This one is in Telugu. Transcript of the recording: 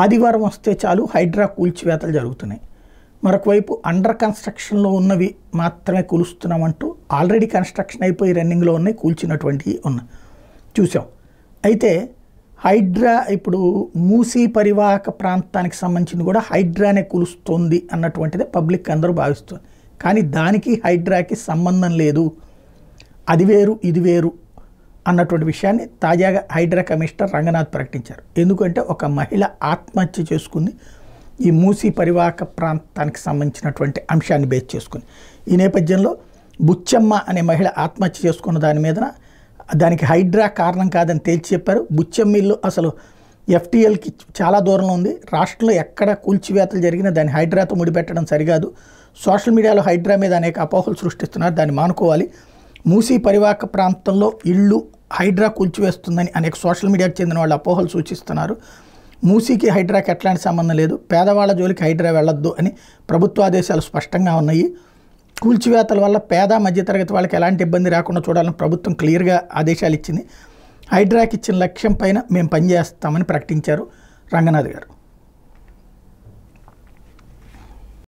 ఆదివారం వస్తే చాలు హైడ్రా కూల్చివేతలు జరుగుతున్నాయి మరొక వైపు అండర్ కన్స్ట్రక్షన్లో ఉన్నవి మాత్రమే కూలుస్తున్నామంటూ ఆల్రెడీ కన్స్ట్రక్షన్ అయిపోయి రన్నింగ్లో ఉన్నాయి కూల్చినటువంటివి ఉన్నాయి చూసాం అయితే హైడ్రా ఇప్పుడు మూసీ పరివాహక ప్రాంతానికి సంబంధించింది కూడా హైడ్రానే కూలుస్తుంది అన్నటువంటిదే పబ్లిక్ అందరూ భావిస్తుంది కానీ దానికి హైడ్రాకి సంబంధం లేదు అది వేరు ఇది వేరు అన్నటువంటి విషయాన్ని తాజాగా హైడ్రా కమిషనర్ రంగనాథ్ ప్రకటించారు ఎందుకంటే ఒక మహిళ ఆత్మహత్య చేసుకుంది ఈ మూసీ పరివాహక ప్రాంతానికి సంబంధించినటువంటి అంశాన్ని బేస్ చేసుకుని ఈ నేపథ్యంలో బుచ్చమ్మ అనే మహిళ ఆత్మహత్య చేసుకున్న దాని మీద దానికి హైడ్రా కారణం కాదని తేల్చి చెప్పారు బుచ్చమ్మ ఇల్లు అసలు ఎఫ్టీఎల్కి చాలా దూరంలో ఉంది రాష్ట్రంలో ఎక్కడ కూల్చివేతలు జరిగినా దాన్ని హైడ్రాతో ముడిపెట్టడం సరికాదు సోషల్ మీడియాలో హైడ్రా మీద అనేక అపోహలు సృష్టిస్తున్నారు దాన్ని మానుకోవాలి మూసీ పరివాహక ప్రాంతంలో ఇళ్ళు హైడ్రా కూల్చివేస్తుందని అనేక సోషల్ మీడియాకు చెందిన వాళ్ళు అపోహలు సూచిస్తున్నారు మూసీకి హైడ్రాకి ఎట్లాంటి సంబంధం లేదు పేదవాళ్ళ జోలికి హైడ్రా వెళ్ళొద్దు అని ప్రభుత్వ ఆదేశాలు స్పష్టంగా ఉన్నాయి కూల్చివేతల వల్ల పేద మధ్యతరగతి వాళ్ళకి ఎలాంటి ఇబ్బంది రాకుండా చూడాలని ప్రభుత్వం క్లియర్గా ఆదేశాలు ఇచ్చింది హైడ్రాకి ఇచ్చిన లక్ష్యం పైన మేము పనిచేస్తామని ప్రకటించారు రంగనాథ్ గారు